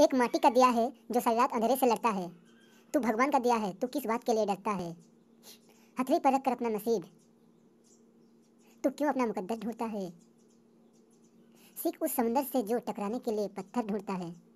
एक माटी का दिया है जो सारी रात अंधेरे से लड़ता है तू भगवान का दिया है तू किस बात के लिए डरता है हथरी पर रख कर अपना नसीब तू क्यों अपना मुकद्दर ढूंढता है सिख उस समंदर से जो टकराने के लिए पत्थर ढूंढता है